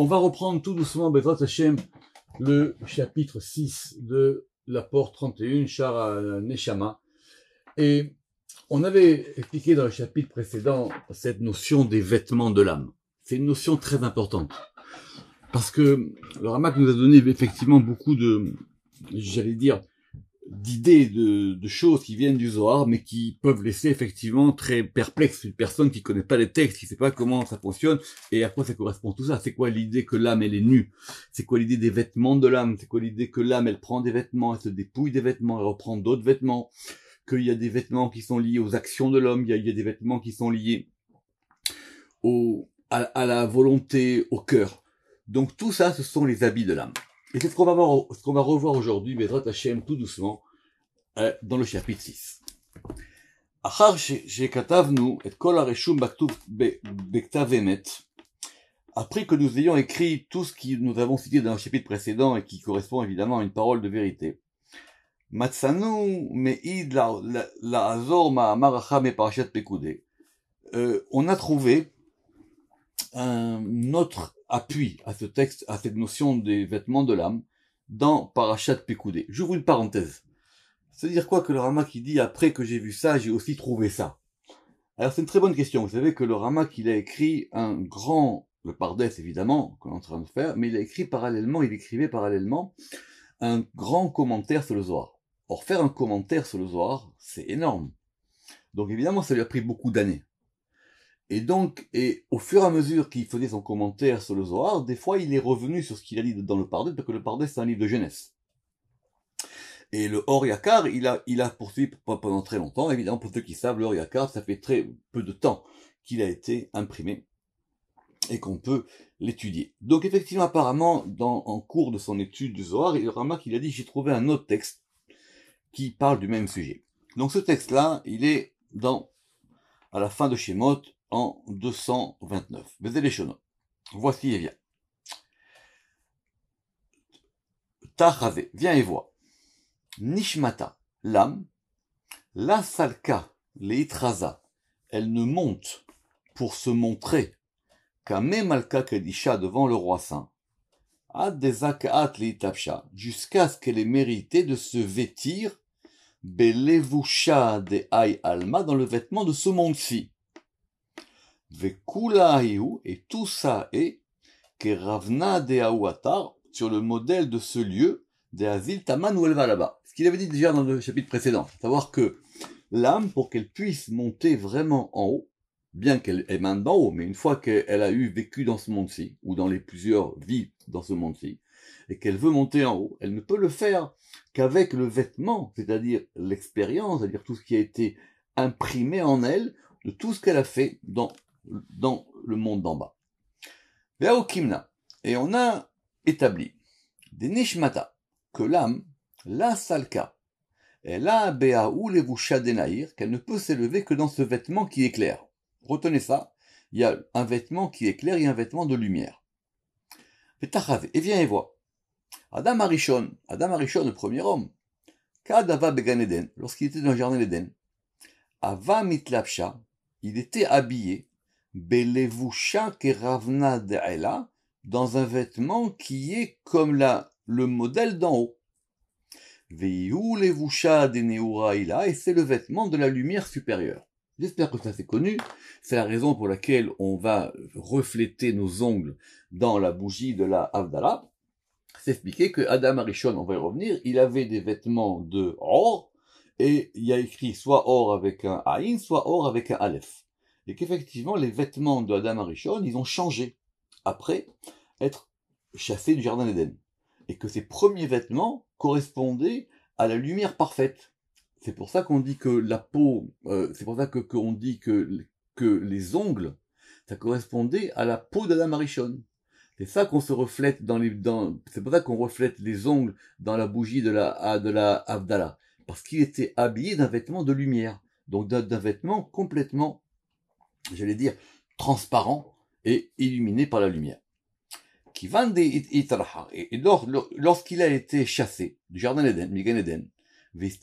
On va reprendre tout doucement, le chapitre 6 de l'apport 31, Char Neshama. Et on avait expliqué dans le chapitre précédent cette notion des vêtements de l'âme. C'est une notion très importante. Parce que le Ramak nous a donné effectivement beaucoup de, j'allais dire, d'idées, de, choses qui viennent du Zohar, mais qui peuvent laisser effectivement très perplexe une personne qui connaît pas les textes, qui sait pas comment ça fonctionne, et à quoi ça correspond tout ça. C'est quoi l'idée que l'âme, elle est nue C'est quoi l'idée des vêtements de l'âme C'est quoi l'idée que l'âme, elle prend des vêtements, elle se dépouille des vêtements, elle reprend d'autres vêtements Qu'il y a des vêtements qui sont liés aux actions de l'homme, il, il y a des vêtements qui sont liés au, à, la volonté, au cœur. Donc tout ça, ce sont les habits de l'âme. Et c'est ce qu'on va, voir, ce qu'on va revoir aujourd'hui, tout doucement, euh, dans le chapitre 6. Après que nous ayons écrit tout ce que nous avons cité dans le chapitre précédent et qui correspond évidemment à une parole de vérité. On a trouvé un autre appui à ce texte, à cette notion des vêtements de l'âme dans Parashat Pekoudé. J'ouvre une parenthèse. C'est-à-dire quoi que le Rama qui dit après que j'ai vu ça, j'ai aussi trouvé ça Alors c'est une très bonne question. Vous savez que le Rama il a écrit un grand, le Pardès évidemment, qu'on est en train de faire, mais il a écrit parallèlement, il écrivait parallèlement un grand commentaire sur le Zohar. Or faire un commentaire sur le Zohar, c'est énorme. Donc évidemment ça lui a pris beaucoup d'années. Et donc, et au fur et à mesure qu'il faisait son commentaire sur le Zohar, des fois il est revenu sur ce qu'il a dit dans le Pardès, parce que le Pardès c'est un livre de jeunesse. Et le Or Yakar, il a, il a poursuivi pendant très longtemps. Évidemment, pour ceux qui savent, le Or Yakar, ça fait très peu de temps qu'il a été imprimé et qu'on peut l'étudier. Donc effectivement, apparemment, dans, en cours de son étude du Zohar, il remarque qu'il a dit, j'ai trouvé un autre texte qui parle du même sujet. Donc ce texte-là, il est dans, à la fin de Shemot, en 229. Voici et eh viens. Tachazé, viens et vois. Nishmata, l'âme, la salka, l'itraza, elle ne monte pour se montrer qu'à Malka Kedisha devant le roi saint, des litapsha, jusqu'à ce qu'elle ait mérité de se vêtir, Belevusha de Ay Alma, dans le vêtement de ce monde-ci. Vekula et tout ça est, ravna de Awatar, sur le modèle de ce lieu, de Azil Taman où elle va là-bas qu'il avait dit déjà dans le chapitre précédent, savoir que l'âme, pour qu'elle puisse monter vraiment en haut, bien qu'elle émane d'en haut, mais une fois qu'elle a eu vécu dans ce monde-ci, ou dans les plusieurs vies dans ce monde-ci, et qu'elle veut monter en haut, elle ne peut le faire qu'avec le vêtement, c'est-à-dire l'expérience, c'est-à-dire tout ce qui a été imprimé en elle, de tout ce qu'elle a fait dans, dans le monde d'en bas. Et on a établi des nishmata, que l'âme la salka. Elle a ou levusha d'enaïr qu'elle ne peut s'élever que dans ce vêtement qui éclaire. Retenez ça. Il y a un vêtement qui éclaire et un vêtement de lumière. Et viens et vois. Adam Arishon, Adam Arishon, le premier homme, Kadava Began lorsqu'il était dans le jardin d'Eden, Ava il était habillé, Belevusha Keravna dans un vêtement qui est comme le modèle d'en haut et c'est le vêtement de la lumière supérieure. J'espère que ça c'est connu. C'est la raison pour laquelle on va refléter nos ongles dans la bougie de la Havdalah. C'est expliqué que Adam Arishon, on va y revenir, il avait des vêtements de or, et il y a écrit soit or avec un haïn, soit or avec un Aleph. Et qu'effectivement, les vêtements de Adam Arishon, ils ont changé après être chassés du Jardin d'Éden et que ses premiers vêtements correspondaient à la lumière parfaite. C'est pour ça qu'on dit que la peau, euh, c'est pour ça que qu'on dit que que les ongles, ça correspondait à la peau de la marichonne. C'est ça qu'on se reflète dans les dans, c'est pour ça qu'on reflète les ongles dans la bougie de la de la Abdallah parce qu'il était habillé d'un vêtement de lumière, donc d'un vêtement complètement, j'allais dire, transparent et illuminé par la lumière et lorsqu'il a été chassé du jardin d'Eden Eden, les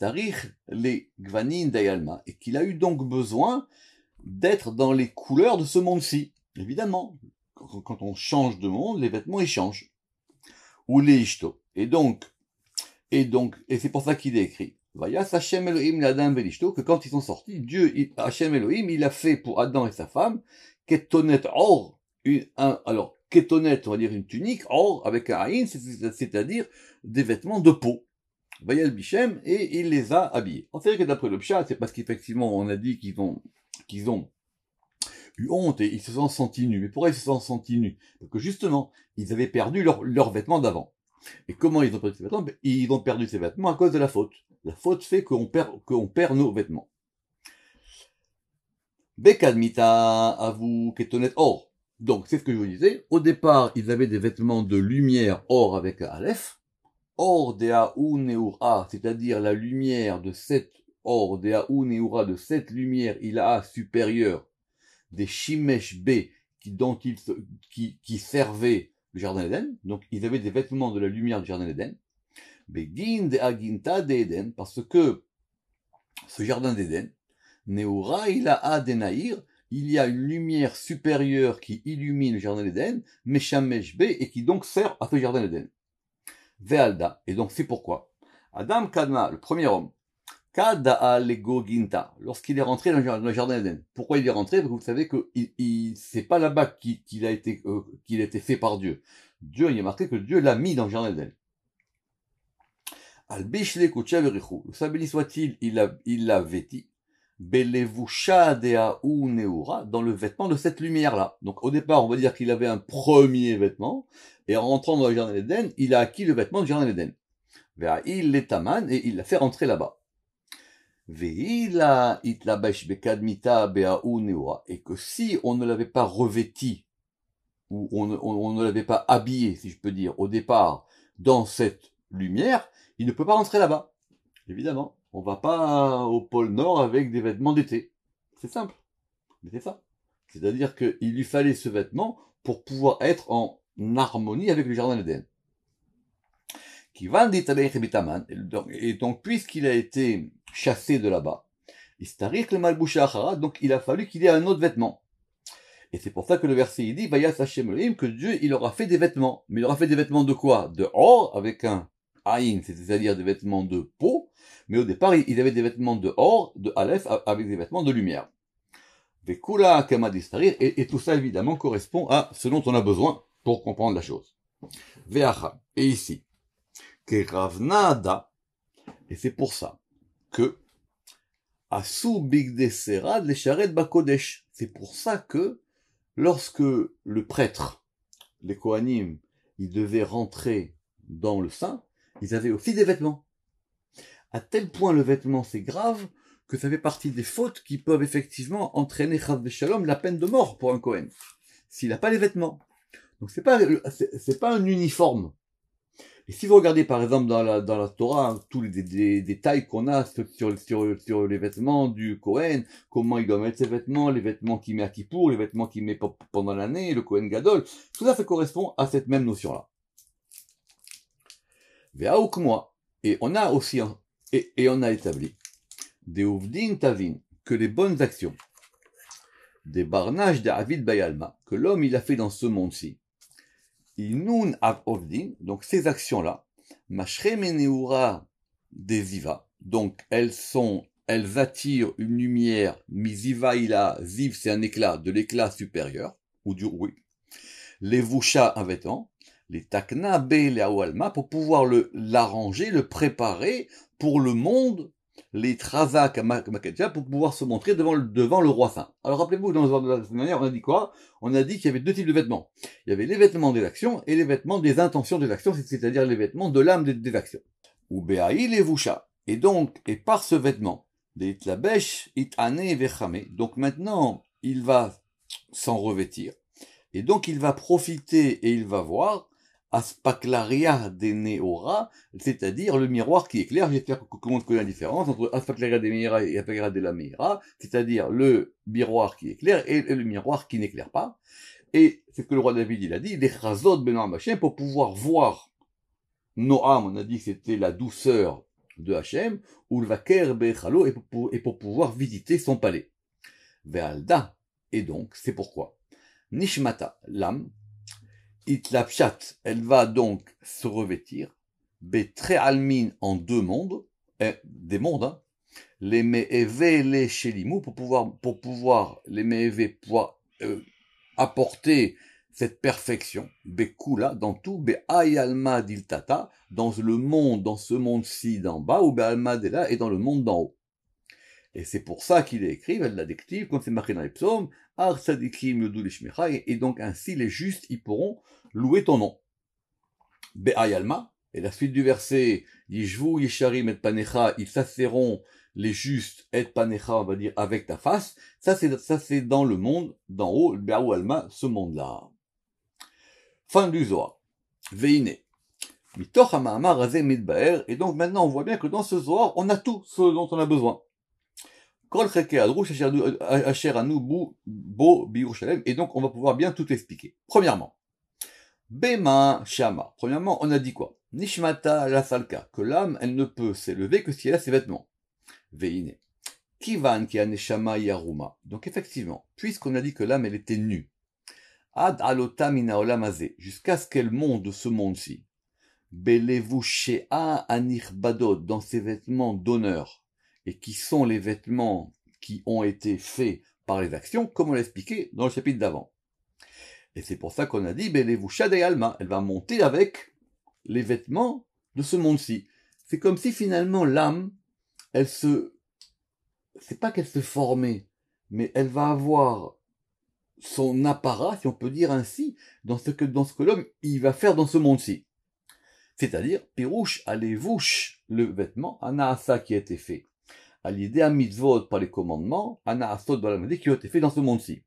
et qu'il a eu donc besoin d'être dans les couleurs de ce monde-ci. Évidemment, quand on change de monde, les vêtements ils changent. Ou les ishto. Et donc, et donc, et c'est pour ça qu'il est écrit. l'Adam que quand ils sont sortis, Dieu, Hashem Elohim, il a fait pour Adam et sa femme, qu'est honnête or, un, alors, honnête, on va dire une tunique, or avec un haïn, c'est-à-dire des vêtements de peau. le Bichem, et il les a habillés. En fait, que d'après le pshat, c'est parce qu'effectivement, on a dit qu'ils ont, eu honte et ils se sont sentis nus. Mais pourquoi ils se sont sentis nus Parce que justement, ils avaient perdu leurs vêtements d'avant. Et comment ils ont perdu ces vêtements ben, Ils ont perdu ces vêtements à cause de la faute. La faute fait qu'on perd, nos vêtements. Bekadmita, à vous, Ketonet. Or, donc, c'est ce que je vous disais. Au départ, ils avaient des vêtements de lumière or avec Aleph. Or de ou Neura, c'est-à-dire la lumière de cette or de ou Neura, de cette lumière il a supérieure, des Shimesh B, qui, dont ils, qui, qui servaient le jardin d'Éden. Donc, ils avaient des vêtements de la lumière du jardin d'Éden. Begin de Aginta d'Éden, parce que ce jardin d'Éden, Neura il a naïr il y a une lumière supérieure qui illumine le jardin d'Éden, Meshamesh et qui donc sert à ce jardin d'Éden. Vealda, et donc c'est pourquoi Adam Kadma, le premier homme, Kada Ginta, lorsqu'il est rentré dans le jardin d'Éden. Pourquoi il est rentré Parce que vous savez que c'est pas là-bas qu'il a été euh, qu'il a été fait par Dieu. Dieu, il a marqué que Dieu l'a mis dans le jardin d'Éden. Al Le soit-il, il l'a il vêti Belevusha dans le vêtement de cette lumière-là. Donc au départ, on va dire qu'il avait un premier vêtement, et en rentrant dans le jardin d'Eden il a acquis le vêtement du jardin d'Éden. Il est taman, et il l'a fait rentrer là-bas. Et que si on ne l'avait pas revêti, ou on, on ne l'avait pas habillé, si je peux dire, au départ, dans cette lumière, il ne peut pas rentrer là-bas. Évidemment. On va pas au pôle Nord avec des vêtements d'été. C'est simple. Mais c'est ça. C'est-à-dire qu'il lui fallait ce vêtement pour pouvoir être en harmonie avec le jardin d'Éden. Qui Et donc, puisqu'il a été chassé de là-bas, donc il a fallu qu'il ait un autre vêtement. Et c'est pour ça que le verset il dit, que Dieu il aura fait des vêtements. Mais il aura fait des vêtements de quoi De or avec un Aïn, c'est-à-dire des vêtements de peau, mais au départ, ils avaient des vêtements de or, de aleph, avec des vêtements de lumière. Et, et tout ça, évidemment, correspond à ce dont on a besoin pour comprendre la chose. Veacha, et ici, Ravnada, et c'est pour ça que les Bakodesh. C'est pour ça que lorsque le prêtre, les Kohanim, il devait rentrer dans le sein, ils avaient aussi des vêtements. À tel point le vêtement c'est grave que ça fait partie des fautes qui peuvent effectivement entraîner Shalom la peine de mort pour un Cohen s'il n'a pas les vêtements. Donc c'est pas c'est pas un uniforme. Et si vous regardez par exemple dans la, dans la Torah hein, tous les, détails qu'on a sur, sur, les vêtements du Cohen, comment il doit mettre ses vêtements, les vêtements qu'il met à Kippour, les vêtements qu'il met pendant l'année, le Cohen Gadol, tout ça, ça correspond à cette même notion-là. Et on a aussi, et, et on a établi, des Ouvdin Tavin, que les bonnes actions, des barnages d'Avid Bayalma, que l'homme il a fait dans ce monde-ci, il nun av donc ces actions-là, Mashremeneura Desiva, donc elles sont, elles attirent une lumière, misiva ila, Ziv c'est un éclat, de l'éclat supérieur, ou du oui. Les Voucha un les takna, bel les Awalma, pour pouvoir le, l'arranger, le préparer pour le monde, les trazak makadja, pour pouvoir se montrer devant le, devant le roi saint. Alors rappelez-vous, dans de la manière, on a dit quoi On a dit qu'il y avait deux types de vêtements. Il y avait les vêtements des actions et les vêtements des intentions des actions, c'est-à-dire les vêtements de l'âme des, actions. Ou beaï les voucha. Et donc, et par ce vêtement, des tlabesh, itane Donc maintenant, il va s'en revêtir. Et donc il va profiter et il va voir Aspaclaria de Neora, c'est-à-dire le miroir qui éclaire. J'espère que tout le monde connaît la différence entre Aspaclaria de Meira et Aspaclaria de la c'est-à-dire le miroir qui éclaire et le miroir qui n'éclaire pas. Et c'est ce que le roi David il a dit, les ben Hachem, pour pouvoir voir Noam, on a dit que c'était la douceur de Hachem, ou le vaquer bechalo, et pour, pour pouvoir visiter son palais. Ve'alda, et donc c'est pourquoi. Nishmata, l'âme, Itlapchat, elle va donc se revêtir, almine en deux mondes, eh, des mondes, hein. les Me'eve les l'imou pour pouvoir, pour pouvoir les Me'eve pouvoir euh, apporter cette perfection, Bekula, dans tout, il diltata, dans le monde, dans ce monde-ci d'en bas, ou là et dans le monde d'en haut. Et c'est pour ça qu'il est écrit, l'adjectif, comme c'est marqué dans les psaumes, et donc ainsi les justes y pourront louer ton nom. Be'ayalma, et la suite du verset, Yishvu Yisharim et ils s'asseront les justes et Panecha, on va dire, avec ta face. Ça, c'est, ça, c'est dans le monde d'en haut, Be'aou Alma, ce monde-là. Fin du Zohar. Veiné. et donc maintenant on voit bien que dans ce Zohar, on a tout ce dont on a besoin. Et donc, on va pouvoir bien tout expliquer. Premièrement, Bema Shama. Premièrement, on a dit quoi Nishmata la salka, que l'âme, elle ne peut s'élever que si elle a ses vêtements. Veine. Kivan ki aneshama yaruma. Donc, effectivement, puisqu'on a dit que l'âme, elle était nue, ad alota mina jusqu'à ce qu'elle monte de ce monde-ci. anir anirbadot, dans ses vêtements d'honneur et qui sont les vêtements qui ont été faits par les actions, comme on l'a expliqué dans le chapitre d'avant. Et c'est pour ça qu'on a dit, Belevusha de Alma, elle va monter avec les vêtements de ce monde-ci. C'est comme si finalement l'âme, elle se... C'est pas qu'elle se formait, mais elle va avoir son apparat, si on peut dire ainsi, dans ce que, dans ce que l'homme, il va faire dans ce monde-ci. C'est-à-dire, Pirouche, allez vous le vêtement, ça qui a été fait à l'idée à mitzvot par les commandements, asot balamadé, qui ont été faits dans ce monde-ci.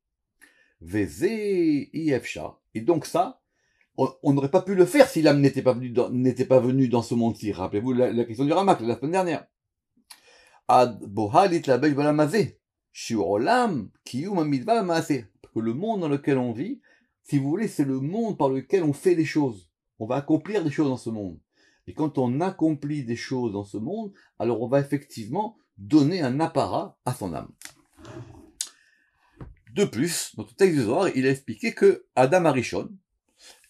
Veze iefcha. Et donc ça, on n'aurait pas pu le faire si l'âme n'était pas venue dans, n'était pas venu dans ce monde-ci. Rappelez-vous la, question du Ramak la semaine dernière. Ad la balamazé. le monde dans lequel on vit, si vous voulez, c'est le monde par lequel on fait des choses. On va accomplir des choses dans ce monde. Et quand on accomplit des choses dans ce monde, alors on va effectivement donner un apparat à son âme. De plus, dans notre texte du soir, il a expliqué que Adam Arishon,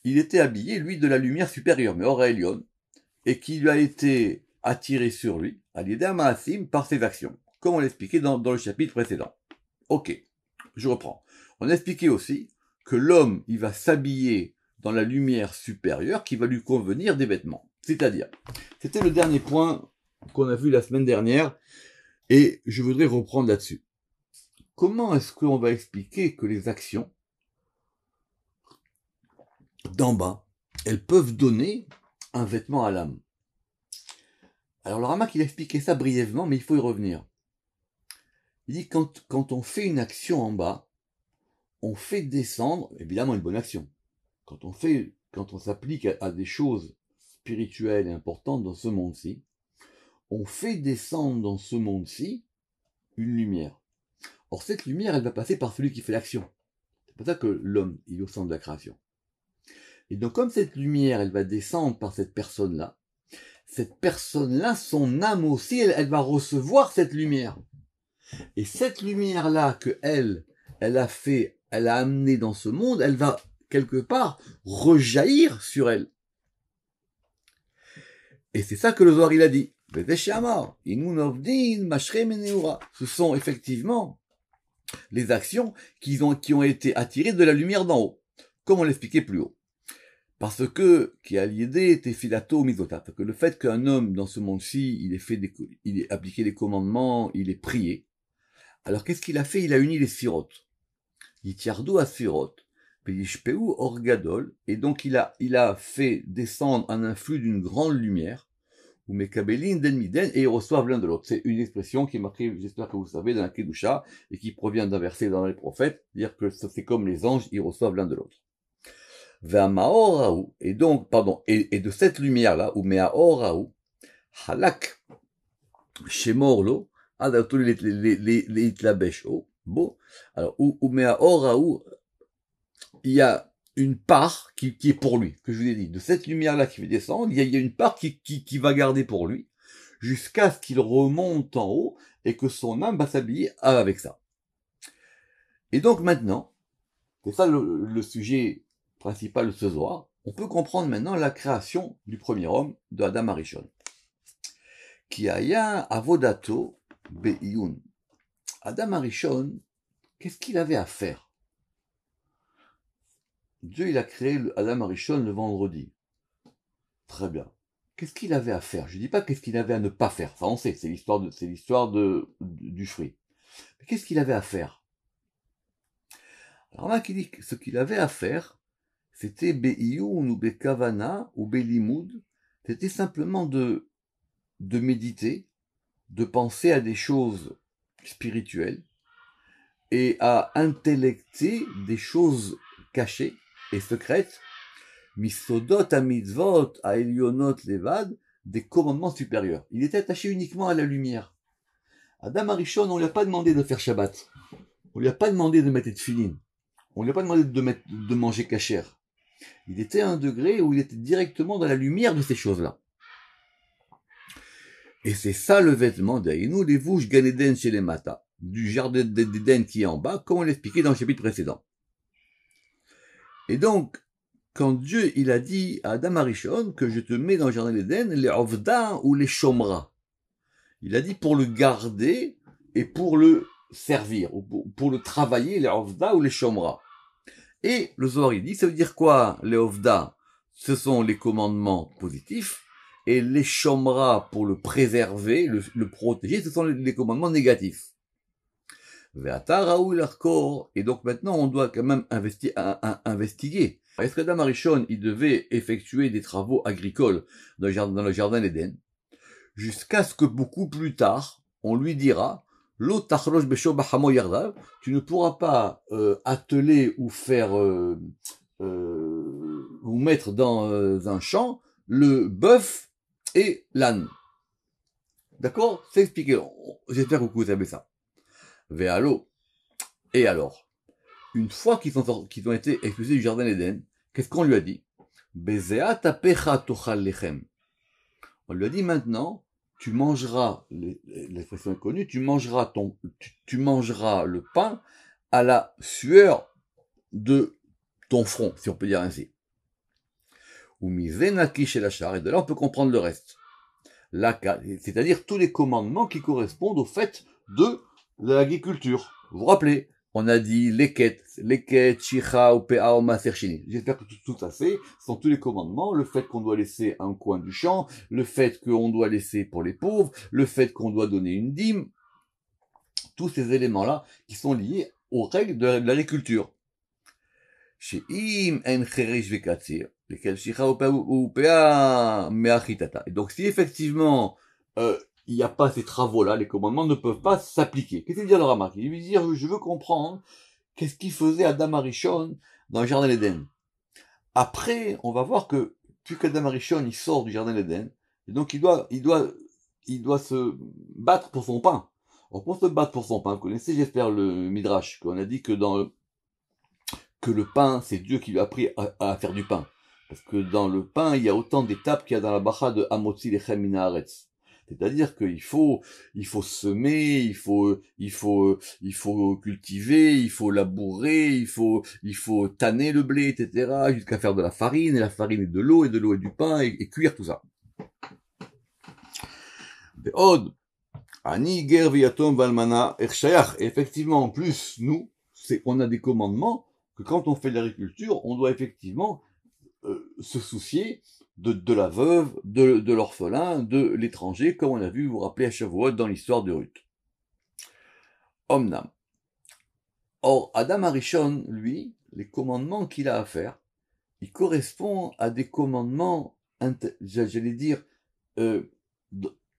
il était habillé, lui, de la lumière supérieure, mais Aurélion, et qui lui a été attiré sur lui, à l'idée par ses actions, comme on l'expliquait dans, dans le chapitre précédent. Ok, je reprends. On a expliqué aussi que l'homme, il va s'habiller dans la lumière supérieure qui va lui convenir des vêtements. C'est-à-dire, c'était le dernier point qu'on a vu la semaine dernière, et je voudrais reprendre là-dessus. Comment est-ce qu'on va expliquer que les actions d'en bas, elles peuvent donner un vêtement à l'âme Alors le Ramak, il a expliqué ça brièvement, mais il faut y revenir. Il dit quand, quand on fait une action en bas, on fait descendre, évidemment, une bonne action. Quand on fait, quand on s'applique à, des choses spirituelles importantes dans ce monde-ci, on fait descendre dans ce monde-ci une lumière. Or, cette lumière, elle va passer par celui qui fait l'action. C'est pour ça que l'homme, il est au centre de la création. Et donc, comme cette lumière, elle va descendre par cette personne-là, cette personne-là, son âme aussi, elle, va recevoir cette lumière. Et cette lumière-là que elle, elle a fait, elle a amené dans ce monde, elle va quelque part rejaillir sur elle. Et c'est ça que le voir il a dit. Ce sont effectivement les actions qui ont, été attirées de la lumière d'en haut, comme on l'expliquait plus haut. Parce que, qui a lié des misota, que le fait qu'un homme dans ce monde-ci, il est fait des, il appliqué les commandements, il est prié. Alors qu'est-ce qu'il a fait? Il a uni les sirotes. à sirotes. orgadol. Et donc il a, il a fait descendre un influx d'une grande lumière ou Mekabelin miden et ils reçoivent l'un de l'autre. C'est une expression qui est marquée, j'espère que vous savez, dans la Kedusha, et qui provient d'un verset dans les prophètes, dire que c'est comme les anges, ils reçoivent l'un de l'autre. et donc, pardon, et, de cette lumière-là, ou Meaoraou, Halak, Shemorlo, Adatul ah, Leitlabesho, oh, bon, alors, ou Meaoraou, il y a une part qui, est pour lui, que je vous ai dit, de cette lumière-là qui va descendre, il y, a, une part qui, va garder pour lui, jusqu'à ce qu'il remonte en haut et que son âme va s'habiller avec ça. Et donc maintenant, c'est ça le, sujet principal de ce soir, on peut comprendre maintenant la création du premier homme, de Adam Arishon. Qui aya avodato beyun. Adam Arishon, qu'est-ce qu'il avait à faire Dieu, il a créé Adam Arishon le vendredi. Très bien. Qu'est-ce qu'il avait à faire Je ne dis pas qu'est-ce qu'il avait à ne pas faire. Ça, on sait, c'est l'histoire de, c'est l'histoire de, du fruit. Mais qu'est-ce qu'il avait à faire Alors là, qui dit que ce qu'il avait à faire, c'était Be'iyun ou Be'kavana ou Be'limoud. C'était simplement de, de méditer, de penser à des choses spirituelles et à intellecter des choses cachées et secrète, Misodot à des commandements supérieurs. Il était attaché uniquement à la lumière. Adam Arishon, on ne lui a pas demandé de faire Shabbat. On ne lui a pas demandé de mettre de filines. On ne lui a pas demandé de, manger cachère. Il était à un degré où il était directement dans la lumière de ces choses-là. Et c'est ça le vêtement d'Aïnou, les vouches Ganeden chez les Mata, du jardin d'Éden qui est en bas, comme on l'expliquait dans le chapitre précédent. Et donc, quand Dieu il a dit à Adam Arishon que je te mets dans le jardin d'Éden, les Ovda ou les CHOMRA, il a dit pour le garder et pour le servir, ou pour, le travailler, les Ovda ou les Shomra. Et le Zohar il dit, ça veut dire quoi les Ovda Ce sont les commandements positifs, et les Shomra pour le préserver, le, protéger, ce sont les commandements négatifs. Et donc maintenant, on doit quand même investiguer. à, ce investiguer. Adam Marichon, il devait effectuer des travaux agricoles dans le jardin, d'Éden, jusqu'à ce que beaucoup plus tard, on lui dira, tu ne pourras pas euh, atteler ou faire euh, euh, ou mettre dans un champ le bœuf et l'âne. D'accord C'est expliqué. J'espère que vous avez ça. Et alors Une fois qu'ils ont, été expulsés du jardin d'Éden, qu'est-ce qu'on lui a dit On lui a dit maintenant, tu mangeras, l'expression est connue, tu mangeras, ton, tu, mangeras le pain à la sueur de ton front, si on peut dire ainsi. Ou mizenaki chez la et de là on peut comprendre le reste. C'est-à-dire tous les commandements qui correspondent au fait de de l'agriculture. Vous vous rappelez on a dit leket, leket, chicha, ma serchini. J'espère que tout, tout à fait, sont tous les commandements, le fait qu'on doit laisser un coin du champ, le fait qu'on doit laisser pour les pauvres, le fait qu'on doit donner une dîme, tous ces éléments-là qui sont liés aux règles de, l'agriculture. Chez im en Et donc si effectivement, euh, il n'y a pas ces travaux-là, les commandements ne peuvent pas s'appliquer. Qu'est-ce qu'il dit le Ramak Il veut dire, je veux comprendre qu'est-ce qu'il faisait Adam Arishon dans le Jardin d'Éden. Après, on va voir que, puisque qu'Adam Arishon, il sort du Jardin d'Éden, donc il doit, il, doit, il doit se battre pour son pain. On peut se battre pour son pain, vous connaissez, j'espère, le Midrash, qu'on a dit que dans le, que le pain, c'est Dieu qui lui a appris à, faire du pain. Parce que dans le pain, il y a autant d'étapes qu'il y a dans la bacha de Amotzi Lechem Minaharetz. C'est-à-dire qu'il faut, il faut semer, il faut, il faut, il faut cultiver, il faut labourer, il faut, il faut tanner le blé, etc., jusqu'à faire de la farine, et la farine et de l'eau, et de l'eau et du pain, et, cuire tout ça. Et effectivement, en plus, nous, c'est, on a des commandements que quand on fait de l'agriculture, on doit effectivement euh, se soucier de, la veuve, de, l'orphelin, de l'étranger, comme on a vu vous rappeler à Shavuot dans l'histoire de Ruth. Omnam. Or, Adam Arishon, lui, les commandements qu'il a à faire, ils correspondent à des commandements, j'allais dire, euh,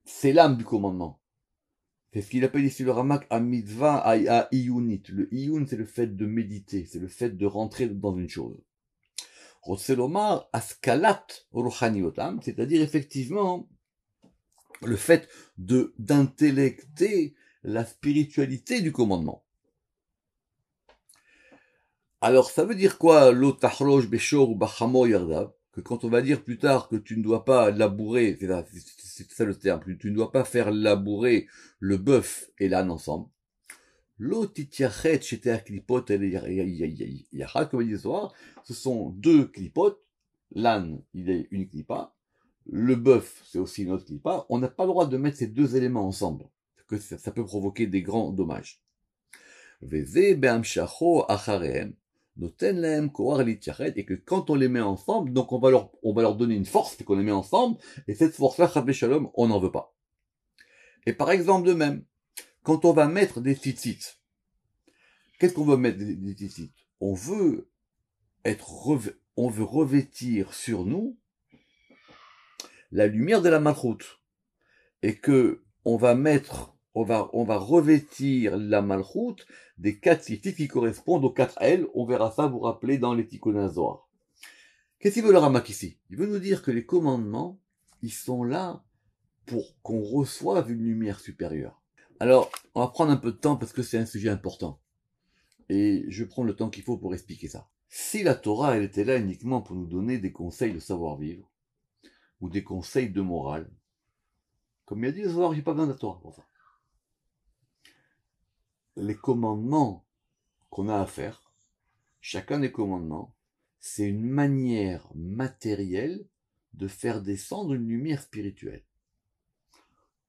c'est l'âme du commandement. C'est ce qu'il appelle ici le ramak à mitzvah à, Le iyun, c'est le fait de méditer, c'est le fait de rentrer dans une chose c'est-à-dire effectivement le fait de d'intellecter la spiritualité du commandement. Alors ça veut dire quoi l'otahrosh beshor bachamo yardav que quand on va dire plus tard que tu ne dois pas labourer, c'est ça, ça le terme, tu ne dois pas faire labourer le bœuf et l'âne ensemble, L'otitiachet, comme ce sont deux clipotes. L'âne, il est une clipa. Le bœuf, c'est aussi une autre clipa. On n'a pas le droit de mettre ces deux éléments ensemble. Que ça, peut provoquer des grands dommages. Et que quand on les met ensemble, donc on va leur, on va leur donner une force, qu'on les met ensemble, et cette force-là, Shalom, on n'en veut pas. Et par exemple de même, quand on va mettre des tzitzit, qu'est-ce qu'on veut mettre des, tzitzit On veut être, on veut revêtir sur nous la lumière de la malroute et que on va mettre, on va, on va revêtir la malroute des quatre tzitzit qui correspondent aux quatre L. On verra ça, vous, rappeler dans les ticonasoires. Qu'est-ce qu'il veut le Ramak ici Il veut nous dire que les commandements, ils sont là pour qu'on reçoive une lumière supérieure. Alors, on va prendre un peu de temps parce que c'est un sujet important. Et je prends le temps qu'il faut pour expliquer ça. Si la Torah, elle était là uniquement pour nous donner des conseils de savoir-vivre, ou des conseils de morale, comme il a dit le savoir, pas besoin de la Torah pour ça. Les commandements qu'on a à faire, chacun des commandements, c'est une manière matérielle de faire descendre une lumière spirituelle.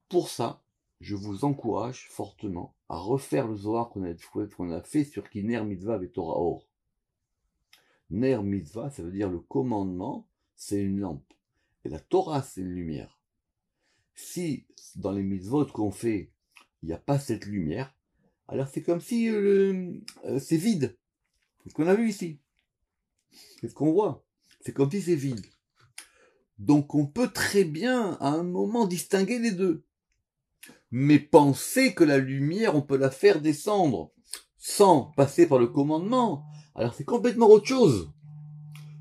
Pour ça, je vous encourage fortement à refaire le Zohar qu'on a, fait sur Kiner Mitzvah et Torah Or. Ner Mitzvah, ça veut dire le commandement, c'est une lampe. Et la Torah, c'est une lumière. Si dans les mitzvot qu'on fait, il n'y a pas cette lumière, alors c'est comme si euh, euh, c'est vide. C'est ce qu'on a vu ici. C'est ce qu'on voit. C'est comme si c'est vide. Donc on peut très bien à un moment distinguer les deux. Mais penser que la lumière, on peut la faire descendre sans passer par le commandement, alors c'est complètement autre chose.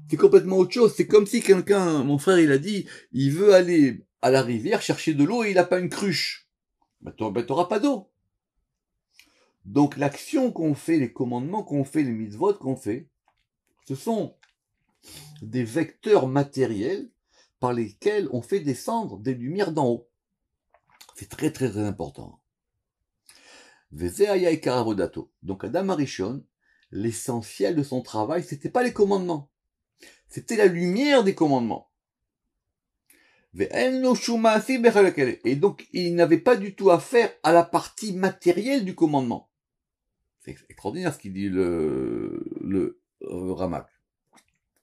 C'est complètement autre chose. C'est comme si quelqu'un, mon frère, il a dit, il veut aller à la rivière chercher de l'eau et il n'a pas une cruche. Ben, n'auras ben, pas d'eau. Donc l'action qu'on fait, les commandements qu'on fait, les mitzvot qu'on fait, ce sont des vecteurs matériels par lesquels on fait descendre des lumières d'en haut. C'est très très très important. Donc Adam Arishon, l'essentiel de son travail, c'était pas les commandements. C'était la lumière des commandements. Et donc, il n'avait pas du tout affaire à la partie matérielle du commandement. C'est extraordinaire ce qu'il dit le Ramak.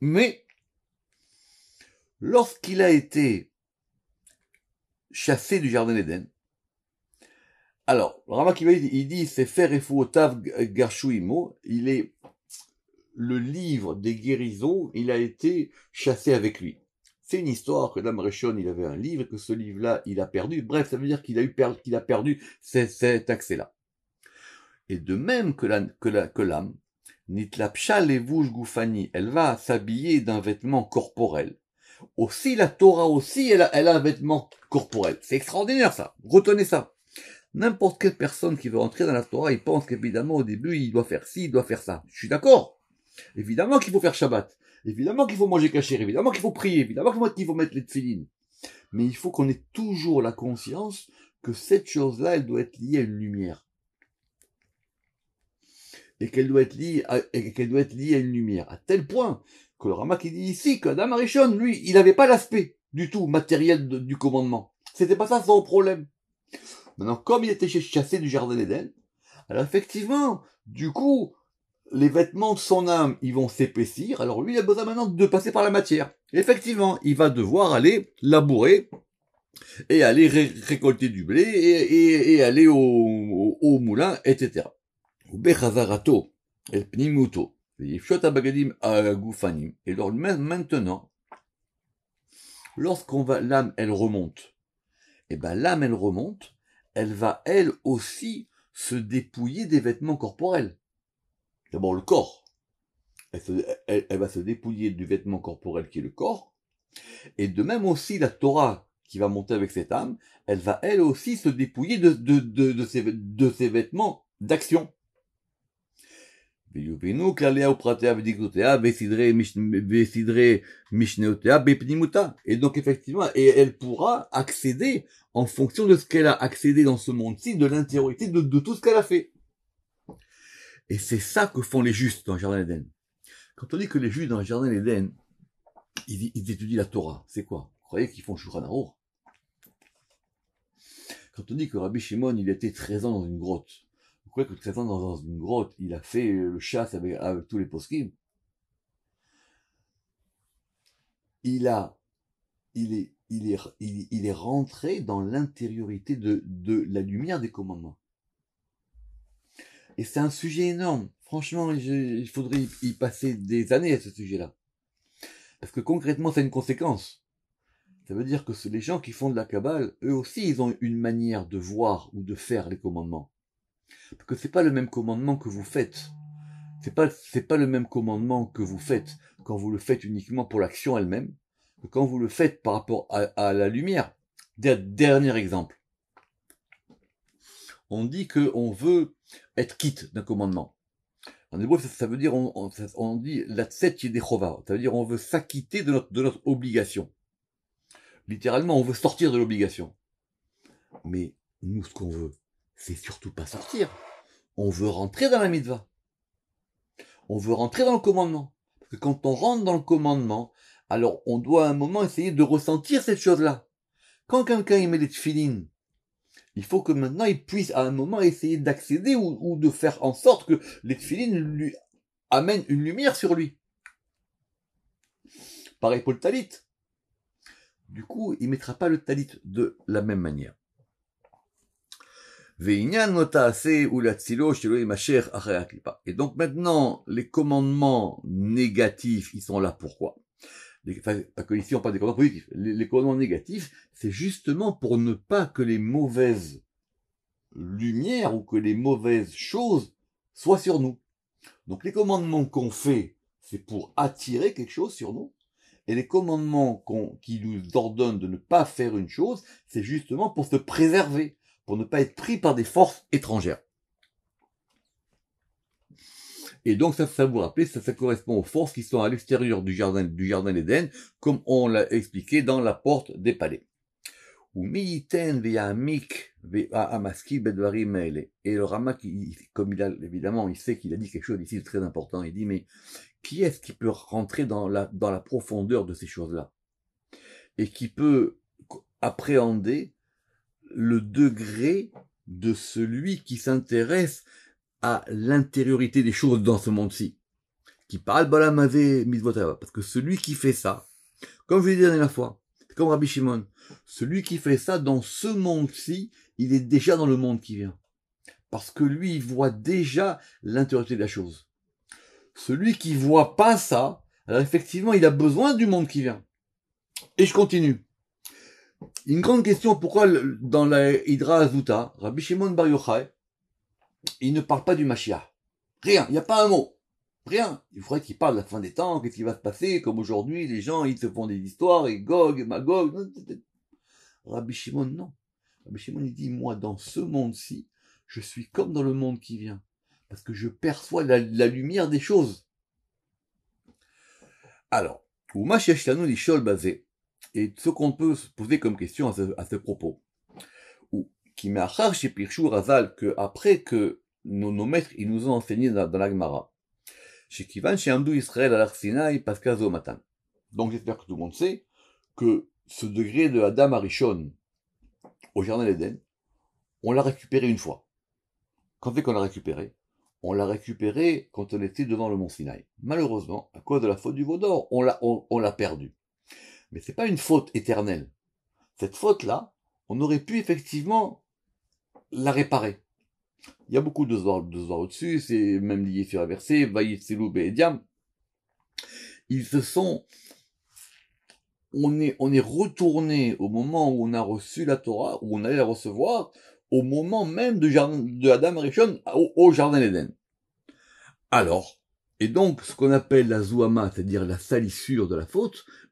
Mais, lorsqu'il a été chassé du Jardin d'Éden. Alors, le dit il dit, c'est faire taf Garshuimo, il est le livre des guérisons, il a été chassé avec lui. C'est une histoire que l'âme Réchon, il avait un livre, que ce livre-là, il a perdu. Bref, ça veut dire qu'il a, eu perdu, qu'il a perdu cet, accès-là. Et de même que l'âme, que la, elle va s'habiller d'un vêtement corporel. Aussi, la Torah aussi, elle a, un vêtement corporel. C'est extraordinaire ça. Retenez ça. N'importe quelle personne qui veut entrer dans la Torah, il pense qu'évidemment au début, il doit faire ci, il doit faire ça. Je suis d'accord. Évidemment qu'il faut faire Shabbat. Évidemment qu'il faut manger caché. Évidemment qu'il faut prier. Évidemment qu'il faut mettre les tfilines. Mais il faut qu'on ait toujours la conscience que cette chose-là, elle doit être liée à une lumière. Et qu'elle doit et qu'elle doit être liée à une lumière. À tel point que le Rama qui dit ici que que Arishon, lui, il n'avait pas l'aspect du tout matériel du commandement. C'était pas ça son problème. Maintenant, comme il était chassé du jardin d'Éden, alors effectivement, du coup, les vêtements de son âme, ils vont s'épaissir. Alors lui, il a besoin maintenant de passer par la matière. Effectivement, il va devoir aller labourer et aller récolter du blé et, aller au, moulin, etc. Et maintenant, lorsqu'on va, l'âme, elle remonte. Et eh ben, l'âme, elle remonte, elle va, elle aussi, se dépouiller des vêtements corporels. D'abord, le corps. Elle, va se dépouiller du vêtement corporel qui est le corps. Et de même aussi, la Torah qui va monter avec cette âme, elle va elle aussi se dépouiller de, de ses vêtements d'action. Et donc effectivement, et elle pourra accéder en fonction de ce qu'elle a accédé dans ce monde-ci, de l'intériorité de, tout ce qu'elle a fait. Et c'est ça que font les justes dans le Jardin d'Éden. Quand on dit que les justes dans le Jardin d'Éden, ils, étudient la Torah, c'est quoi Vous croyez qu'ils font Shulchan Quand on dit que Rabbi Shimon, il était 13 ans dans une grotte, vous croyez que Satan dans une grotte, il a fait euh, le chasse avec, tous les poskim Il a, il est, rentré dans l'intériorité de, la lumière des commandements. Et c'est un sujet énorme. Franchement, il faudrait y passer des années à ce sujet-là. Parce que concrètement, c'est une conséquence. Ça veut dire que les gens qui font de la cabale, eux aussi, ils ont une manière de voir ou de faire les commandements. Parce que c'est pas le même commandement que vous faites. C'est pas, c'est pas le même commandement que vous faites quand vous le faites uniquement pour l'action elle-même que quand vous le faites par rapport à, la lumière. Dernier exemple. On dit qu'on veut être quitte d'un commandement. En hébreu, ça, veut dire, on, on, dit la des Ça veut dire, on veut s'acquitter de notre, de notre obligation. Littéralement, on veut sortir de l'obligation. Mais nous, ce qu'on veut, c'est surtout pas sortir. On veut rentrer dans la mitzvah. On veut rentrer dans le commandement. Parce que quand on rentre dans le commandement, alors on doit à un moment essayer de ressentir cette chose-là. Quand quelqu'un met les tefilines, il faut que maintenant il puisse à un moment essayer d'accéder ou, de faire en sorte que les lui amènent une lumière sur lui. Pareil pour le talit. Du coup, il mettra pas le talit de la même manière. Et donc maintenant, les commandements négatifs, ils sont là pourquoi Enfin, on parle des commandements positifs. Les, commandements négatifs, c'est justement pour ne pas que les mauvaises lumières ou que les mauvaises choses soient sur nous. Donc les commandements qu'on fait, c'est pour attirer quelque chose sur nous. Et les commandements qui nous ordonnent de ne pas faire une chose, c'est justement pour se préserver pour ne pas être pris par des forces étrangères. Et donc ça, ça vous rappelez, ça, ça correspond aux forces qui sont à l'extérieur du jardin du jardin d'Éden, comme on l'a expliqué dans la porte des palais. Ou Et le Ramak, comme il a évidemment, il sait qu'il a dit quelque chose ici de très important. Il dit mais qui est-ce qui peut rentrer dans la profondeur de ces choses-là et qui peut appréhender le degré de celui qui s'intéresse à l'intériorité des choses dans ce monde-ci. Qui parle à Mizvotava. Parce que celui qui fait ça, comme je l'ai dit la dernière fois, comme Rabbi Shimon, celui qui fait ça dans ce monde-ci, il est déjà dans le monde qui vient. Parce que lui, il voit déjà l'intériorité de la chose. Celui qui voit pas ça, alors effectivement, il a besoin du monde qui vient. Et je continue. Une grande question, pourquoi dans la Hydra Azuta, Rabbi Shimon Bar Yochai, il ne parle pas du Mashiach Rien, il n'y a pas un mot. Rien. Il faudrait qu'il parle de la fin des temps, qu'est-ce qui va se passer, comme aujourd'hui, les gens, ils se font des histoires, et Gog, et Magog. Rabbi Shimon, non. Rabbi Shimon, il dit, moi, dans ce monde-ci, je suis comme dans le monde qui vient, parce que je perçois la, lumière des choses. Alors, ou Mashiach Tanu Lishol Bazé, et ce qu'on peut se poser comme question à ce, propos. Ou, qui chez Pirchou Razal, que après que nos, maîtres, ils nous ont enseigné dans, dans l'Agmara. Chez Kivan, chez Amdou Israël, à l'Arsinaï, Pascal matin. Donc, j'espère que tout le monde sait que ce degré de Adam Arishon au Jardin d'Éden, on l'a récupéré une fois. Quand est qu'on l'a récupéré On l'a récupéré quand on était devant le mont Sinaï. Malheureusement, à cause de la faute du Vaudor, on l'a on, perdu. Mais ce n'est pas une faute éternelle. Cette faute-là, on aurait pu effectivement la réparer. Il y a beaucoup de zohar, au-dessus, c'est même lié sur la verset, et Be'ediam. Ils se sont, on est, on est retourné au moment où on a reçu la Torah, où on allait la recevoir, au moment même de, de Adam Rishon au, jardin d'Éden. Alors, et donc, ce qu'on appelle la zouama, c'est-à-dire la salissure de la faute,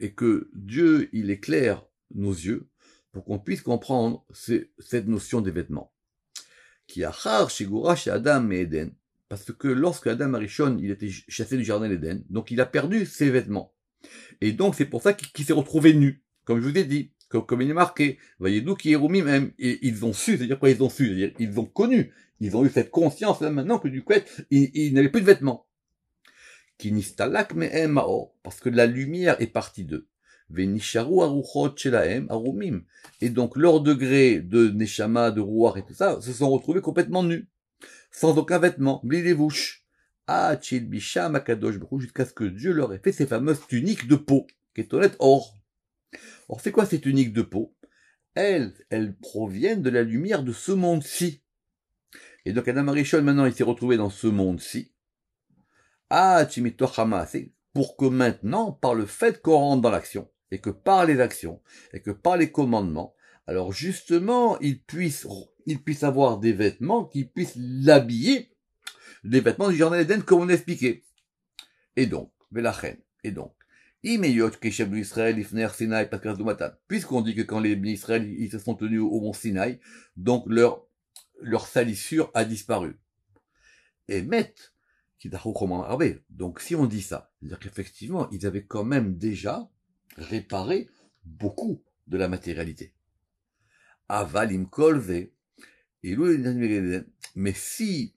et que Dieu, il éclaire nos yeux pour qu'on puisse comprendre cette notion des vêtements. Qui a rare chez chez Adam et Eden, parce que lorsque Adam Arishon, il était chassé du jardin d'Eden, donc il a perdu ses vêtements. Et donc c'est pour ça qu'il s'est retrouvé nu, comme je vous ai dit, comme, il est marqué, voyez-vous qui est même, et ils ont su, c'est-à-dire quoi ils ont su, cest ils ont connu, ils ont eu cette conscience là maintenant que du coup il ils n'avaient plus de vêtements parce que la lumière est partie d'eux. Venisharu aruchot arumim. Et donc, leur degré de neshama, de rouar et tout ça, se sont retrouvés complètement nus. Sans aucun vêtement, bli les Ah, jusqu'à ce que Dieu leur ait fait ces fameuses tuniques de peau. qui est honnête, or. Or, c'est quoi ces tuniques de peau? Elles, elles proviennent de la lumière de ce monde-ci. Et donc Adam Arishon, maintenant, il s'est retrouvé dans ce monde-ci. Ah, pour que maintenant, par le fait qu'on rentre dans l'action, et que par les actions, et que par les commandements, alors justement, ils puissent ils puissent avoir des vêtements qui puissent l'habiller, des vêtements du journal d'Eden, comme on expliquait. Et donc, Velachen, et donc, Puisqu'on dit que quand les Israéliens ils se sont tenus au mont Sinaï, donc leur, leur salissure a disparu. Et Met. Donc si on dit ça, c'est-à-dire qu'effectivement, ils avaient quand même déjà réparé beaucoup de la matérialité. Avalim Et mais si,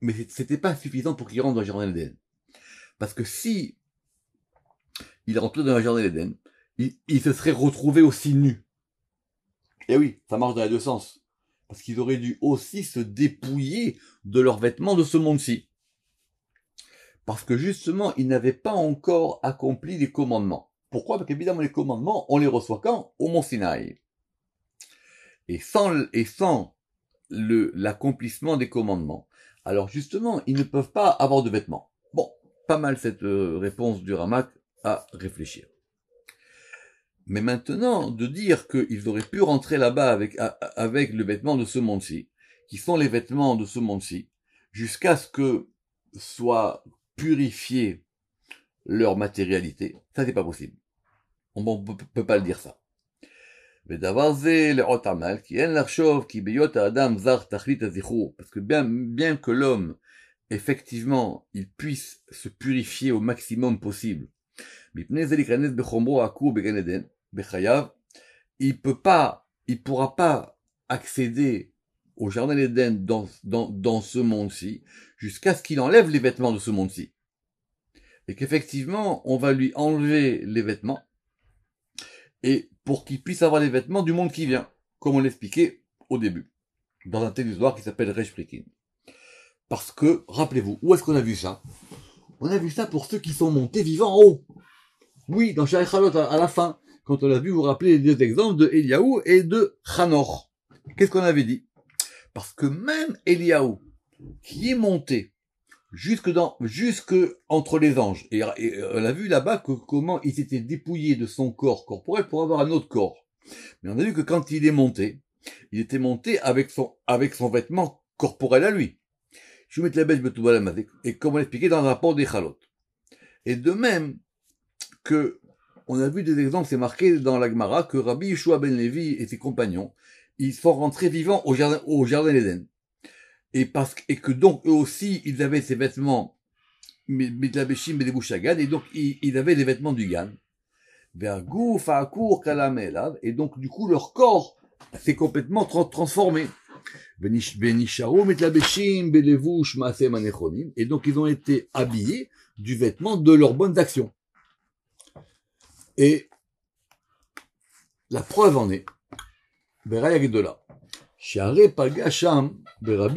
mais c'était pas suffisant pour qu'ils rentrent dans la journée d'Eden, Parce que si ils rentraient dans la Jardin d'Eden, ils se seraient retrouvés aussi nus. Et eh oui, ça marche dans les deux sens. Parce qu'ils auraient dû aussi se dépouiller de leurs vêtements de ce monde-ci. Parce que justement, ils n'avaient pas encore accompli les commandements. Pourquoi Parce qu'évidemment, les commandements, on les reçoit quand Au mont Sinaï. Et sans, et sans l'accomplissement des commandements. Alors justement, ils ne peuvent pas avoir de vêtements. Bon, pas mal cette euh, réponse du Ramak à réfléchir. Mais maintenant, de dire qu'ils auraient pu rentrer là-bas avec, avec le vêtement de ce monde-ci, qui sont les vêtements de ce monde-ci, jusqu'à ce que soit purifier leur matérialité, ça c'est pas possible. On ne peut pas le dire ça. Parce que bien, bien que l'homme, effectivement, il puisse se purifier au maximum possible, il peut pas, il pourra pas accéder au jardin d'Éden dans, dans, dans ce monde-ci, jusqu'à ce qu'il enlève les vêtements de ce monde-ci. Et qu'effectivement, on va lui enlever les vêtements, et pour qu'il puisse avoir les vêtements du monde qui vient, comme on l'expliquait au début, dans un télévisoire qui s'appelle Reshprikin. Parce que, rappelez-vous, où est-ce qu'on a vu ça On a vu ça pour ceux qui sont montés vivants en haut. Oui, dans Shai à la fin, quand on a vu, vous, vous rappelez les deux exemples de Eliaou et de Hanor. Qu'est-ce qu'on avait dit parce que même Eliaou, qui est monté jusque dans, jusque entre les anges, et, on euh, a vu là-bas que comment il s'était dépouillé de son corps corporel pour avoir un autre corps. Mais on a vu que quand il est monté, il était monté avec son, avec son vêtement corporel à lui. Je mets la bête, je et comme on l'expliquait dans le rapport des chalotes. Et de même que, on a vu des exemples, c'est marqué dans l'Agmara, que Rabbi Yeshua ben Levi et ses compagnons, ils sont rentrés vivants au jardin, au jardin d'Éden. Et parce que, et que donc eux aussi, ils avaient ces vêtements, et et donc ils, avaient les vêtements du Gan. Et donc, du coup, leur corps s'est complètement transformé. Et donc, ils ont été habillés du vêtement de leurs bonnes actions. Et la preuve en est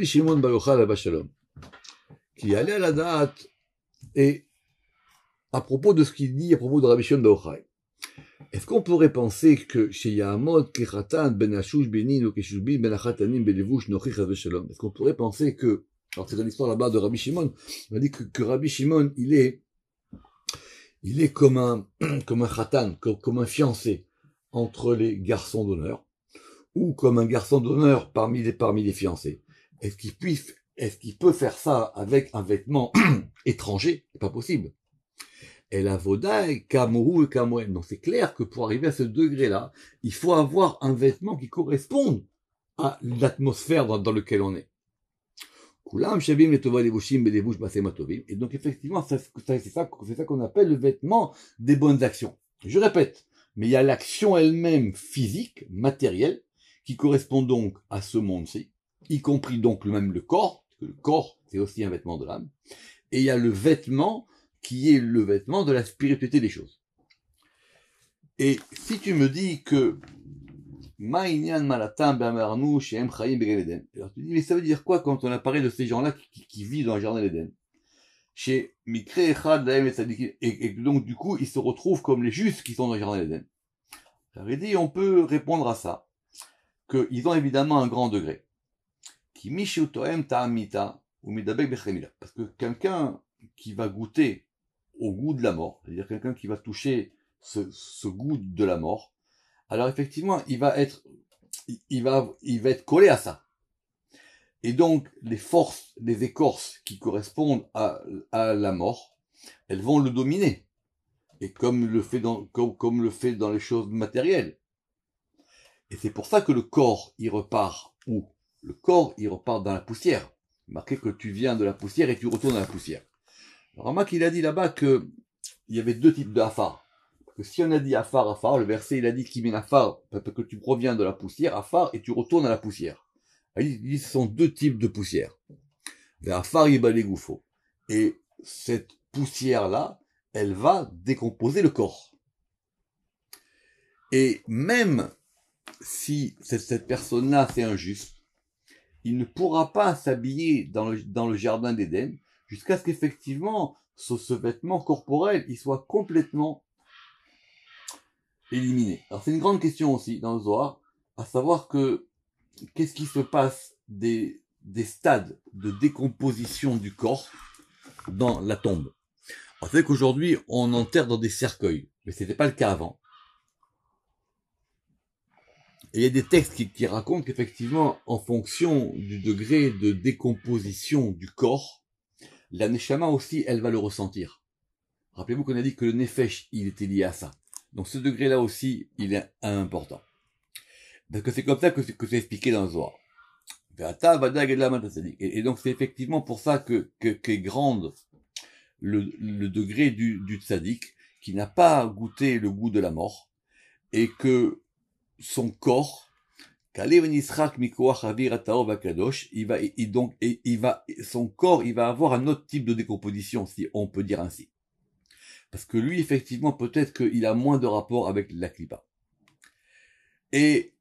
Shimon Shalom. Qui allait à la date et à propos de ce qu'il dit à propos de Rabbi Shimon bar Yochai, est-ce qu'on pourrait penser que chez Yahamod, Kechatan, Ben Ashush, Benin, ou Keshubi, Ben Achatanim, Belevush, Nochi, Shalom, est-ce qu'on pourrait penser que, alors c'est dans l'histoire là-bas de Rabbi Shimon, on a dit que, Rabbi Shimon, il est, il est comme un, comme un Khatan, comme un fiancé entre les garçons d'honneur, ou comme un garçon d'honneur parmi les, parmi les fiancés. Est-ce qu'il puisse, est-ce qu'il peut faire ça avec un vêtement étranger? C'est pas possible. Et la est kamohu et kamohen. Donc c'est clair que pour arriver à ce degré-là, il faut avoir un vêtement qui corresponde à l'atmosphère dans, laquelle on est. Et donc effectivement, c'est ça, ça qu'on appelle le vêtement des bonnes actions. Je répète, mais il y a l'action elle-même physique, matérielle, qui correspond donc à ce monde-ci, y compris donc le même le corps, que le corps, c'est aussi un vêtement de l'âme, et il y a le vêtement qui est le vêtement de la spiritualité des choses. Et si tu me dis que Malatam ben ben alors tu dis, mais ça veut dire quoi quand on a parlé de ces gens-là qui, vivent dans le jardin d'Éden Chez et, et donc du coup, ils se retrouvent comme les justes qui sont dans le jardin d'Éden. dit, on peut répondre à ça qu'ils ont évidemment un grand degré. Parce que quelqu'un qui va goûter au goût de la mort, c'est-à-dire quelqu'un qui va toucher ce, goût de la mort, alors effectivement, il va être, il va, il va être collé à ça. Et donc, les forces, les écorces qui correspondent à, la mort, elles vont le dominer. Et comme le fait comme le fait dans les choses matérielles, et c'est pour ça que le corps y repart où Le corps y repart dans la poussière. Marqué que tu viens de la poussière et tu retournes à la poussière. Rama qu'il a dit là-bas que il y avait deux types de hafar. si on a dit affar, afar, le verset il a dit qu'il parce que tu proviens de la poussière, affar, et tu retournes à la poussière. Ah, il dit ce sont deux types de poussière. Le gouffo. Et cette poussière-là, elle va décomposer le corps. Et même si cette personne-là, c'est injuste, il ne pourra pas s'habiller dans le, jardin d'Éden jusqu'à ce qu'effectivement ce, ce, vêtement corporel il soit complètement éliminé. Alors c'est une grande question aussi dans le Zohar, à savoir que qu'est-ce qui se passe des, des stades de décomposition du corps dans la tombe. On sait qu'aujourd'hui on enterre dans des cercueils, mais ce n'était pas le cas avant. Et il y a des textes qui, racontent qu'effectivement, en fonction du degré de décomposition du corps, la neshama aussi, elle va le ressentir. Rappelez-vous qu'on a dit que le nefesh, il était lié à ça. Donc ce degré-là aussi, il est important. Parce que c'est comme ça que, que c'est expliqué dans le Zohar. Et, et donc c'est effectivement pour ça que qu'est grande le, degré du, du tzaddik, qui n'a pas goûté le goût de la mort, et que son corps, ben il va, donc, il va, son corps, il va avoir un autre type de décomposition, si on peut dire ainsi. Parce que lui, effectivement, peut-être qu'il a moins de rapport avec la Et,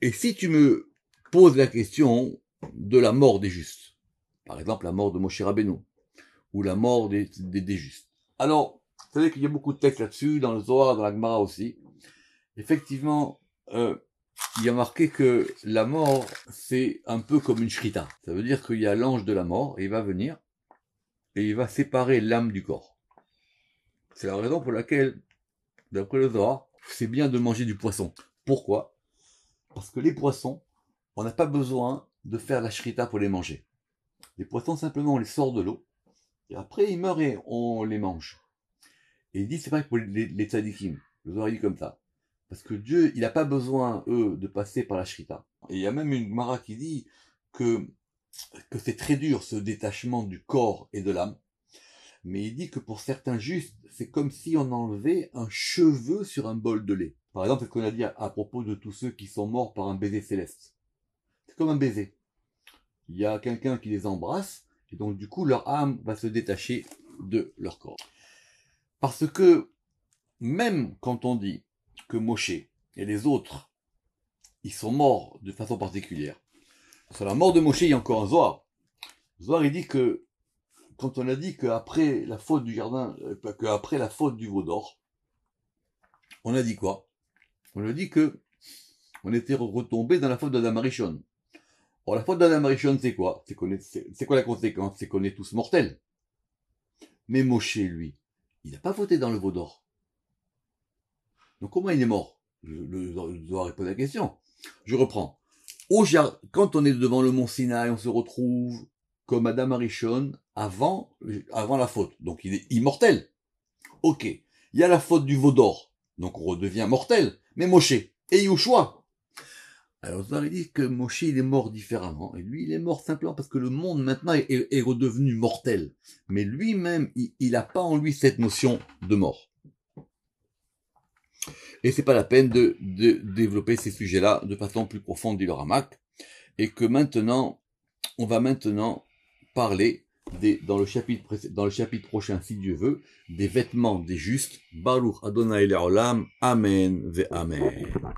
et si tu me poses la question de la mort des justes, par exemple la mort de Moshe Rabbeinu, ou la mort des, des, justes. Alors, vous savez qu'il y a beaucoup de textes là-dessus, dans le Zohar, dans la Gemara aussi. Effectivement, euh, il y a marqué que la mort, c'est un peu comme une shrita. Ça veut dire qu'il y a l'ange de la mort, et il va venir, et il va séparer l'âme du corps. C'est la raison pour laquelle, d'après le Zohar, c'est bien de manger du poisson. Pourquoi Parce que les poissons, on n'a pas besoin de faire la shrita pour les manger. Les poissons, simplement, on les sort de l'eau, et après, ils meurent et on les mange. Et il dit, c'est pareil pour les, les tzadikim. Le Zohar dit comme ça parce que Dieu, il n'a pas besoin, eux, de passer par la Shrita. Et il y a même une Mara qui dit que, que c'est très dur ce détachement du corps et de l'âme. Mais il dit que pour certains justes, c'est comme si on enlevait un cheveu sur un bol de lait. Par exemple, ce qu'on a dit à propos de tous ceux qui sont morts par un baiser céleste. C'est comme un baiser. Il y a quelqu'un qui les embrasse, et donc du coup, leur âme va se détacher de leur corps. Parce que même quand on dit que Moshe et les autres, ils sont morts de façon particulière. Sur la mort de Moshe, il y a encore un Zohar. Zohar, il dit que, quand on a dit qu'après la faute du jardin, euh, qu'après la faute du veau d'or, on a dit quoi On a dit que on était retombé dans la faute d'Adam Arishon. Or, la faute d'Adam c'est quoi C'est quoi la conséquence C'est qu'on est tous mortels. Mais Moshe, lui, il n'a pas voté dans le veau d'or. Donc comment il est mort je, dois répondre à la question. Je reprends. quand on est devant le mont Sinaï, on se retrouve comme Adam Arichon avant, avant la faute. Donc il est immortel. Ok. Il y a la faute du veau d'or. Donc on redevient mortel. Mais Moshe. Et Yoshua. Alors ça dit que Moshe il est mort différemment. Et lui il est mort simplement parce que le monde maintenant est redevenu mortel. Mais lui-même il n'a pas en lui cette notion de mort. Et c'est pas la peine de, de développer ces sujets-là de façon plus profonde le Ramak. Et que maintenant, on va maintenant parler des, dans, le chapitre, dans le chapitre prochain, si Dieu veut, des vêtements des justes. Baruch Adonai Amen ve Amen.